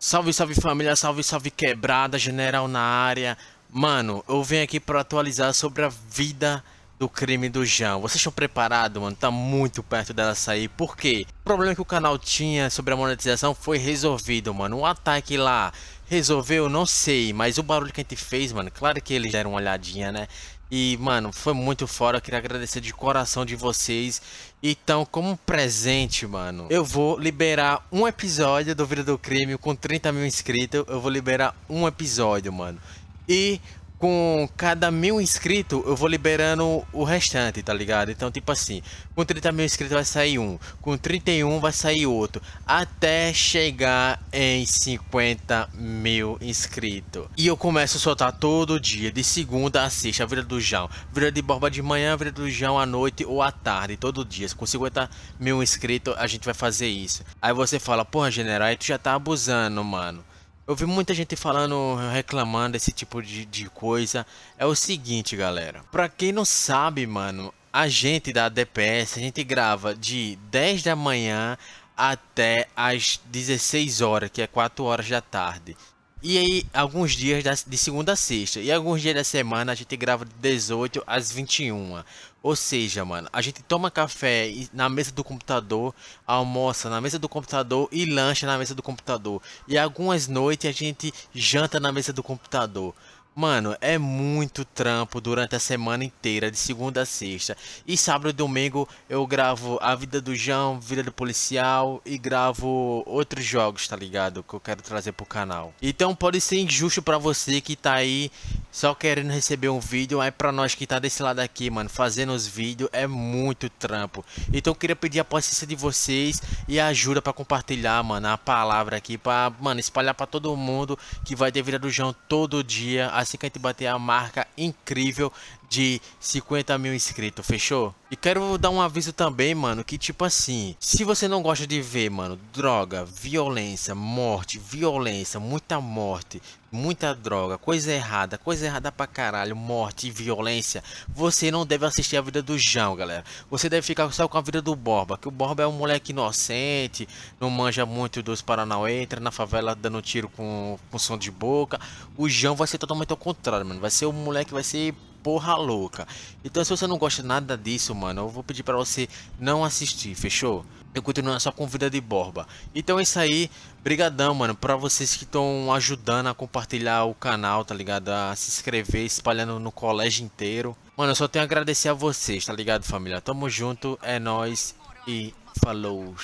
Salve, salve família, salve, salve quebrada, general na área. Mano, eu venho aqui para atualizar sobre a vida do crime do Jão. Vocês estão preparados, mano? Tá muito perto dela sair. Por quê? O problema que o canal tinha sobre a monetização foi resolvido, mano. O um ataque lá resolveu, não sei, mas o barulho que a gente fez, mano, claro que eles deram uma olhadinha, né? E, mano, foi muito fora. Eu queria agradecer de coração de vocês. Então, como presente, mano, eu vou liberar um episódio do Vida do Crime com 30 mil inscritos. Eu vou liberar um episódio, mano. E com cada mil inscritos, eu vou liberando o restante, tá ligado? Então, tipo assim, com 30 mil inscritos vai sair um, com 31 vai sair outro, até chegar em 50 mil inscritos. E eu começo a soltar todo dia, de segunda a sexta, a vida do João, Vira de Borba de manhã, vira do João à noite ou à tarde, todo dia. Com 50 mil inscritos, a gente vai fazer isso. Aí você fala, porra, general, aí tu já tá abusando, mano. Eu vi muita gente falando, reclamando desse tipo de, de coisa. É o seguinte, galera. Pra quem não sabe, mano, a gente da DPS, a gente grava de 10 da manhã até as 16 horas, que é 4 horas da tarde. E aí, alguns dias de segunda a sexta. E alguns dias da semana a gente grava de 18 às 21. Ou seja, mano, a gente toma café na mesa do computador, almoça na mesa do computador e lancha na mesa do computador. E algumas noites a gente janta na mesa do computador. Mano, é muito trampo durante a semana inteira, de segunda a sexta. E sábado e domingo eu gravo A Vida do João, Vida do Policial e gravo outros jogos, tá ligado? Que eu quero trazer pro canal. Então pode ser injusto para você que tá aí só querendo receber um vídeo, aí pra nós que tá desse lado aqui, mano, fazendo os vídeos é muito trampo. Então eu queria pedir a paciência de vocês e a ajuda pra compartilhar, mano, a palavra aqui, pra, mano, espalhar pra todo mundo que vai ter vida do João todo dia, assim que a gente bater a marca incrível de 50 mil inscritos, fechou? E quero dar um aviso também, mano, que tipo assim, se você não gosta de ver, mano, droga, violência, morte, violência, muita morte, muita droga, coisa errada, coisa errada pra caralho, morte e violência, você não deve assistir a vida do Jão, galera. Você deve ficar só com a vida do Borba, que o Borba é um moleque inocente, não manja muito dos Paranauê, entra na favela dando tiro com, com som de boca. O Jão vai ser totalmente ao contrário, mano. Vai ser um moleque, vai ser porra louca. Então se você não gosta nada disso, mano, eu vou pedir pra você não assistir, fechou? Eu continuo só com vida de borba. Então é isso aí, brigadão, mano, pra vocês que estão ajudando a compartilhar o canal, tá ligado? A se inscrever, espalhando no colégio inteiro. Mano, eu só tenho a agradecer a vocês, tá ligado, família? Tamo junto, é nóis e falou.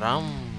Round.